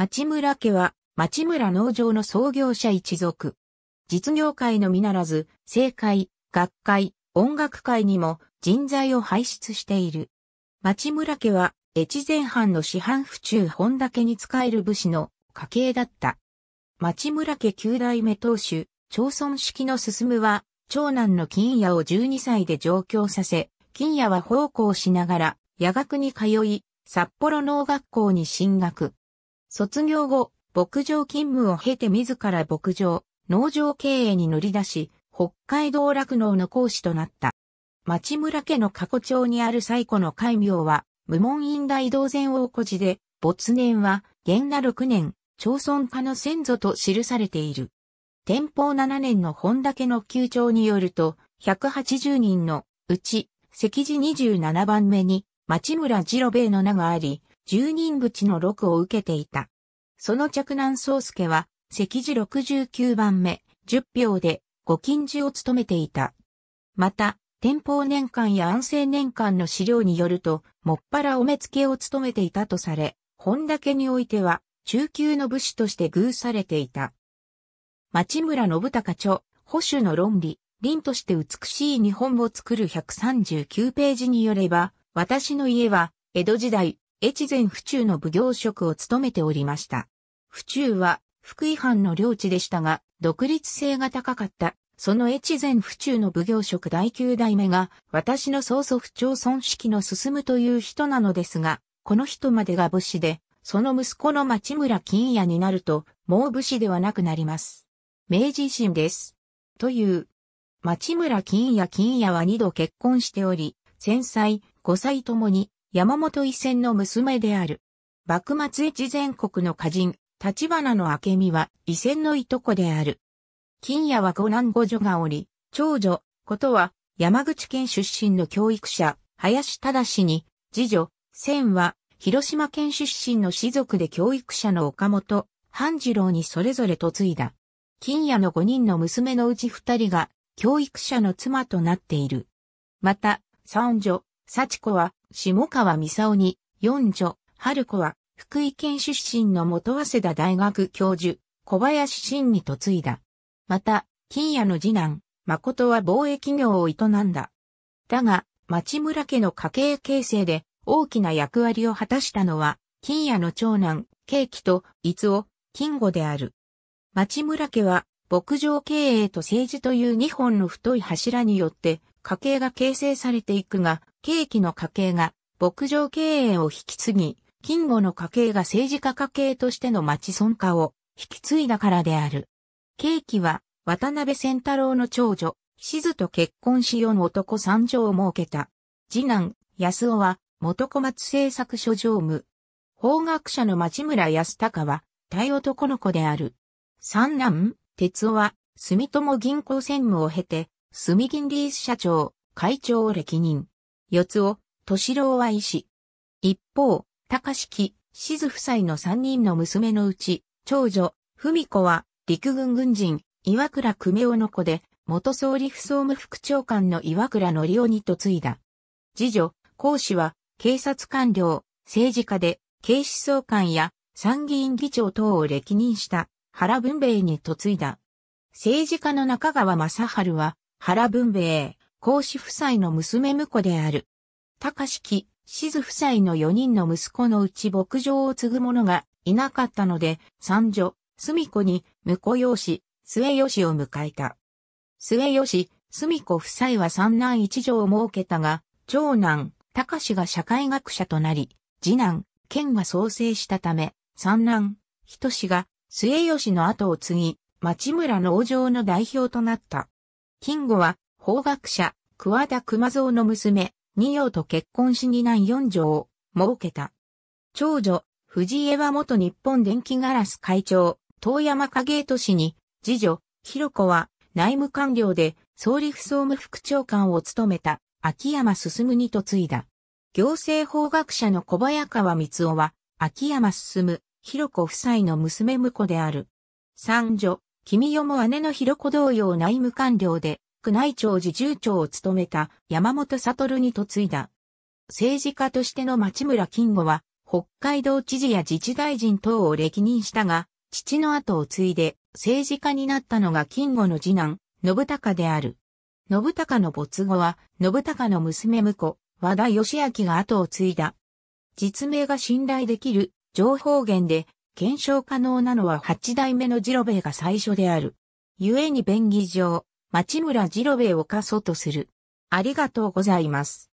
町村家は、町村農場の創業者一族。実業界のみならず、政界、学会、音楽界にも人材を輩出している。町村家は、越前藩の市販府中本田家に仕える武士の家系だった。町村家九代目当主、町村式の進は、長男の金谷を12歳で上京させ、金谷は奉公しながら、夜学に通い、札幌農学校に進学。卒業後、牧場勤務を経て自ら牧場、農場経営に乗り出し、北海道落農の講師となった。町村家の過去町にある最古の戒名は、無門院大道前王古寺で、没年は、元那六年、町村家の先祖と記されている。天保七年の本岳の旧町によると、180人のうち、石寺27番目に、町村次郎兵衛の名があり、十人淵の録を受けていた。その着南宗介は、席次69番目、10票で、御禁所を務めていた。また、天保年間や安政年間の資料によると、もっぱらお目付けを務めていたとされ、本けにおいては、中級の武士として偶されていた。町村信孝著、保守の論理、凛として美しい日本を作る139ページによれば、私の家は、江戸時代、越前府中の奉行職を務めておりました。府中は福井藩の領地でしたが、独立性が高かった、その越前府中の奉行職第9代目が、私の曽祖父町村式の進むという人なのですが、この人までが武士で、その息子の町村金也になると、もう武士ではなくなります。明治維新です。という。町村金也金也は二度結婚しており、戦災、5歳ともに山本伊仙の娘である。幕末越前国の歌人、立花の明美は伊仙のいとこである。金谷は五男五女がおり、長女、ことは山口県出身の教育者、林忠に、次女、千は広島県出身の士族で教育者の岡本、半次郎にそれぞれ嫁いだ。金谷の五人の娘のうち二人が教育者の妻となっている。また、三女、幸子は下川美沙に、四女、春子は、福井県出身の元早稲田大学教授、小林真に嫁いだ。また、金谷の次男、誠は貿易業を営んだ。だが、町村家の家系形成で大きな役割を果たしたのは、金谷の長男、慶喜と伊津金吾である。町村家は、牧場経営と政治という二本の太い柱によって、家計が形成されていくが、ケーキの家系が牧場経営を引き継ぎ、金吾の家系が政治家家系としての町村家を引き継いだからである。ケーキは渡辺仙太郎の長女、静と結婚し四の男三女を設けた。次男、安尾は元小松製作所常務。法学者の町村康隆は、大男の子である。三男、哲夫は、住友銀行専務を経て、住銀リース社長、会長を歴任。四つを、敏郎は医師。一方、高敷、静夫妻の三人の娘のうち、長女、文子は、陸軍軍人、岩倉久米夫の子で、元総理府総務副長官の岩倉則夫に嫁いだ。次女、講師は、警察官僚、政治家で、警視総監や参議院議長等を歴任した原文兵衛に嫁いだ。政治家の中川正春は、原文兵衛、孔子夫妻の娘婿である。高式、静夫妻の4人の息子のうち牧場を継ぐ者がいなかったので、三女、住子に婿養子、末吉を迎えた。末吉、住子夫妻は三男一女を設けたが、長男、高志が社会学者となり、次男、健が創生したため、三男、人志が末吉の後を継ぎ、町村農場の代表となった。金吾は法学者、桑田熊蔵の娘、二葉と結婚し二男四女を設けた。長女、藤江は元日本電気ガラス会長、遠山影都氏に、次女、広子は内務官僚で総理府総務副長官を務めた秋山進に嫁いだ。行政法学者の小早川光夫は、秋山進、広子夫妻の娘婿である。三女、君代も姉の広子同様内務官僚で、宮内庁寺重長を務めた山本悟に嫁いだ。政治家としての町村金吾は、北海道知事や自治大臣等を歴任したが、父の後を継いで政治家になったのが金吾の次男、信孝である。信孝の没後は、信孝の娘婿、和田義明が後を継いだ。実名が信頼できる情報源で検証可能なのは八代目の次郎兵衛が最初である。故に便宜上、町村次郎兵衛を課そうとする。ありがとうございます。